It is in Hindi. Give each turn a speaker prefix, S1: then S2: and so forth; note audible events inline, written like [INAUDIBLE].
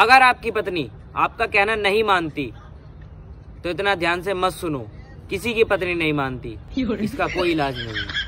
S1: अगर आपकी पत्नी आपका कहना नहीं मानती तो इतना ध्यान से मत सुनो किसी की पत्नी नहीं मानती
S2: [LAUGHS] इसका कोई इलाज नहीं है